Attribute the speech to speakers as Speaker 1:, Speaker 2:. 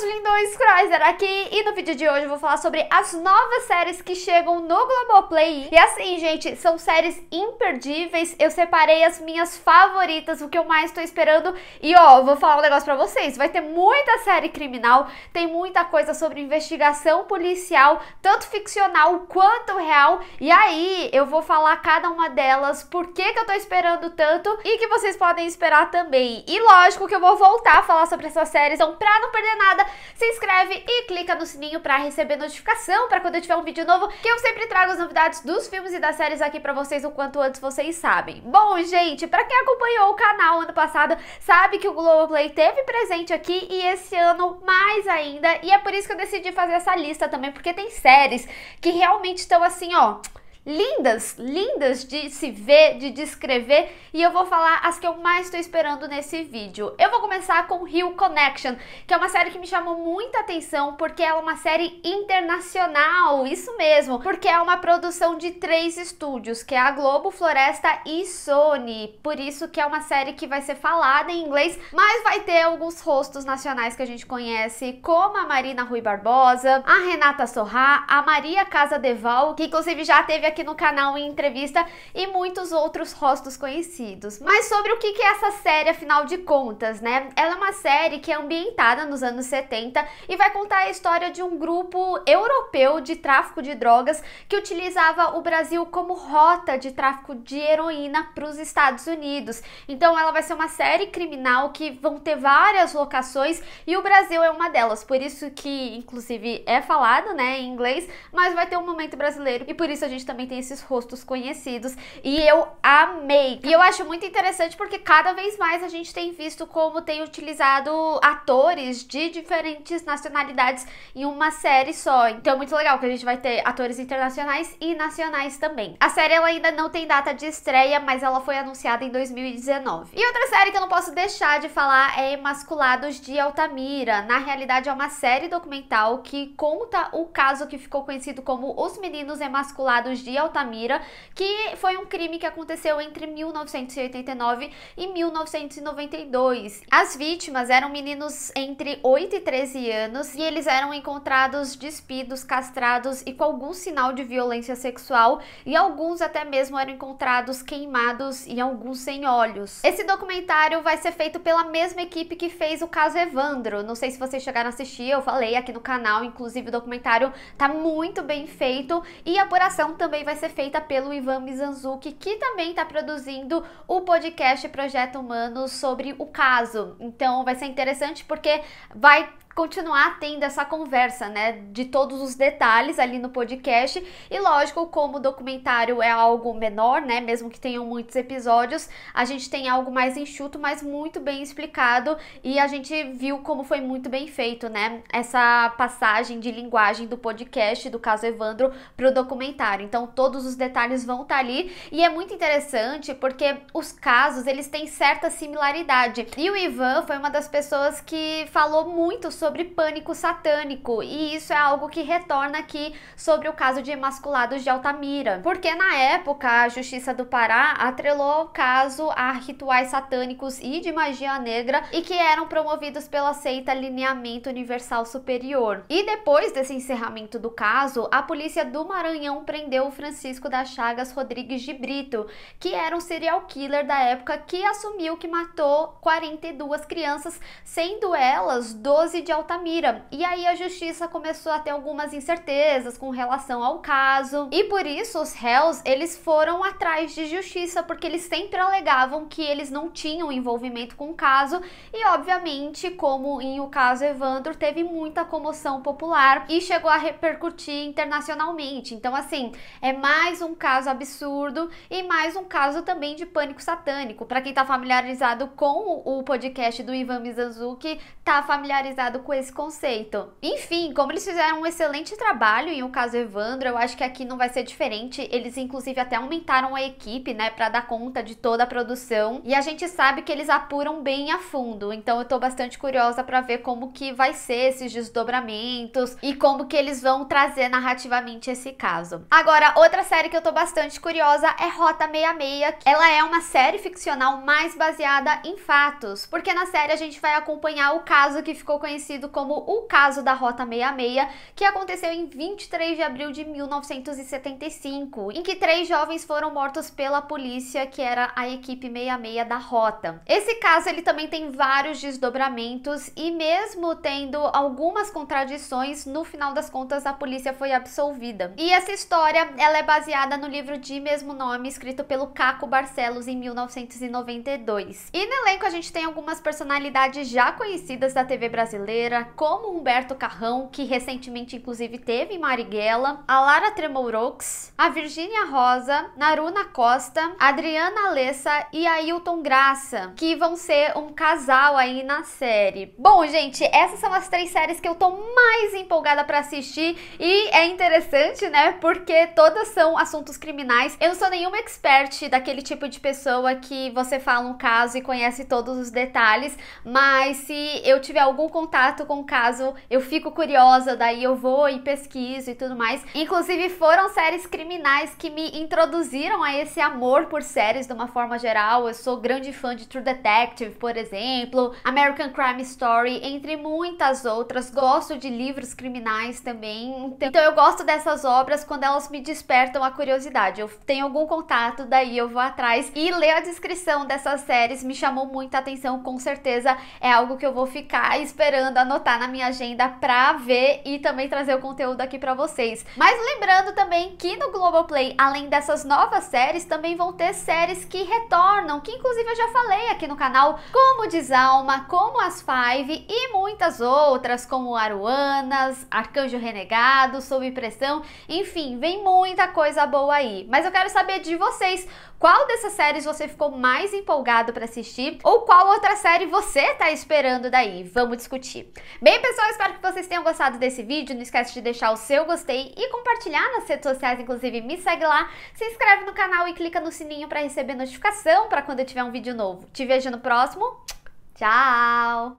Speaker 1: meus lindões, Chrysler aqui e no vídeo de hoje eu vou falar sobre as novas séries que chegam no Globoplay. E assim, gente, são séries imperdíveis, eu separei as minhas favoritas, o que eu mais tô esperando. E ó, vou falar um negócio pra vocês, vai ter muita série criminal, tem muita coisa sobre investigação policial, tanto ficcional quanto real. E aí, eu vou falar cada uma delas, por que que eu tô esperando tanto e que vocês podem esperar também. E lógico que eu vou voltar a falar sobre essas séries, então pra não perder nada, se inscreve e clica no sininho para receber notificação para quando eu tiver um vídeo novo, que eu sempre trago as novidades dos filmes e das séries aqui para vocês o quanto antes vocês sabem. Bom, gente, para quem acompanhou o canal ano passado, sabe que o Globoplay teve presente aqui e esse ano mais ainda, e é por isso que eu decidi fazer essa lista também, porque tem séries que realmente estão assim, ó, lindas, lindas de se ver, de descrever, e eu vou falar as que eu mais estou esperando nesse vídeo. Eu vou começar com Rio Connection, que é uma série que me chamou muita atenção porque ela é uma série internacional, isso mesmo, porque é uma produção de três estúdios, que é a Globo, Floresta e Sony. Por isso que é uma série que vai ser falada em inglês, mas vai ter alguns rostos nacionais que a gente conhece, como a Marina Rui Barbosa, a Renata Sorrá, a Maria Casa Deval, que inclusive já teve aqui no canal em entrevista e muitos outros rostos conhecidos. Mas sobre o que é essa série, afinal de contas, né? Ela é uma série que é ambientada nos anos 70 e vai contar a história de um grupo europeu de tráfico de drogas que utilizava o Brasil como rota de tráfico de heroína para os Estados Unidos. Então ela vai ser uma série criminal que vão ter várias locações e o Brasil é uma delas. Por isso que, inclusive, é falado, né, em inglês, mas vai ter um momento brasileiro e por isso a gente também também tem esses rostos conhecidos. E eu amei. E eu acho muito interessante porque cada vez mais a gente tem visto como tem utilizado atores de diferentes nacionalidades em uma série só. Então é muito legal que a gente vai ter atores internacionais e nacionais também. A série ela ainda não tem data de estreia, mas ela foi anunciada em 2019. E outra série que eu não posso deixar de falar é Emasculados de Altamira. Na realidade é uma série documental que conta o caso que ficou conhecido como Os Meninos Emasculados de Altamira, que foi um crime que aconteceu entre 1989 e 1992. As vítimas eram meninos entre 8 e 13 anos e eles eram encontrados despidos, castrados e com algum sinal de violência sexual e alguns até mesmo eram encontrados queimados e alguns sem olhos. Esse documentário vai ser feito pela mesma equipe que fez o caso Evandro. Não sei se vocês chegaram a assistir, eu falei aqui no canal, inclusive o documentário tá muito bem feito e a apuração também vai ser feita pelo Ivan Mizanzuki, que também está produzindo o podcast Projeto Humano sobre o caso. Então vai ser interessante porque vai continuar tendo essa conversa, né, de todos os detalhes ali no podcast. E lógico, como o documentário é algo menor, né, mesmo que tenham muitos episódios, a gente tem algo mais enxuto, mas muito bem explicado e a gente viu como foi muito bem feito, né, essa passagem de linguagem do podcast do caso Evandro para o documentário. Então, todos os detalhes vão estar tá ali e é muito interessante porque os casos, eles têm certa similaridade. E o Ivan foi uma das pessoas que falou muito sobre pânico satânico, e isso é algo que retorna aqui sobre o caso de emasculados de Altamira, porque na época a Justiça do Pará atrelou o caso a rituais satânicos e de magia negra e que eram promovidos pela seita Lineamento Universal Superior. E depois desse encerramento do caso, a polícia do Maranhão prendeu o Francisco da Chagas Rodrigues de Brito, que era um serial killer da época que assumiu que matou 42 crianças, sendo elas 12 de de Altamira. E aí a justiça começou a ter algumas incertezas com relação ao caso. E por isso os réus, eles foram atrás de justiça porque eles sempre alegavam que eles não tinham envolvimento com o caso e obviamente, como em o caso Evandro, teve muita comoção popular e chegou a repercutir internacionalmente. Então assim, é mais um caso absurdo e mais um caso também de pânico satânico. Para quem tá familiarizado com o podcast do Ivan Mizanzuki, tá familiarizado com esse conceito. Enfim, como eles fizeram um excelente trabalho em O Caso Evandro, eu acho que aqui não vai ser diferente. Eles, inclusive, até aumentaram a equipe, né, para dar conta de toda a produção. E a gente sabe que eles apuram bem a fundo, então eu tô bastante curiosa para ver como que vai ser esses desdobramentos e como que eles vão trazer narrativamente esse caso. Agora, outra série que eu tô bastante curiosa é Rota 66. Ela é uma série ficcional mais baseada em fatos, porque na série a gente vai acompanhar o caso que ficou conhecido conhecido como o caso da Rota 66, que aconteceu em 23 de abril de 1975, em que três jovens foram mortos pela polícia, que era a equipe 66 da Rota. Esse caso ele também tem vários desdobramentos e mesmo tendo algumas contradições, no final das contas a polícia foi absolvida. E essa história, ela é baseada no livro de mesmo nome, escrito pelo Caco Barcelos em 1992. E no elenco a gente tem algumas personalidades já conhecidas da TV brasileira, como Humberto Carrão, que recentemente inclusive teve em Marighella, a Lara Tremourox, a Virgínia Rosa, Naruna Costa, Adriana Alessa e Ailton Graça, que vão ser um casal aí na série. Bom, gente, essas são as três séries que eu tô mais empolgada para assistir e é interessante, né? Porque todas são assuntos criminais. Eu não sou nenhuma expert daquele tipo de pessoa que você fala um caso e conhece todos os detalhes, mas se eu tiver algum contato com o caso, eu fico curiosa, daí eu vou e pesquiso e tudo mais. Inclusive, foram séries criminais que me introduziram a esse amor por séries de uma forma geral. Eu sou grande fã de True Detective, por exemplo, American Crime Story, entre muitas outras. Gosto de livros criminais também. Então, eu gosto dessas obras quando elas me despertam a curiosidade. Eu tenho algum contato, daí eu vou atrás e ler a descrição dessas séries me chamou muita atenção, com certeza é algo que eu vou ficar esperando anotar na minha agenda pra ver e também trazer o conteúdo aqui pra vocês. Mas lembrando também que no Globoplay, além dessas novas séries, também vão ter séries que retornam, que inclusive eu já falei aqui no canal, como Desalma, como As Five e muitas outras, como Aruanas, Arcanjo Renegado, Sob Pressão, enfim, vem muita coisa boa aí. Mas eu quero saber de vocês, qual dessas séries você ficou mais empolgado para assistir ou qual outra série você tá esperando daí? Vamos discutir. Bem, pessoal, espero que vocês tenham gostado desse vídeo. Não esquece de deixar o seu gostei e compartilhar nas redes sociais, inclusive me segue lá, se inscreve no canal e clica no sininho para receber notificação para quando eu tiver um vídeo novo. Te vejo no próximo. Tchau!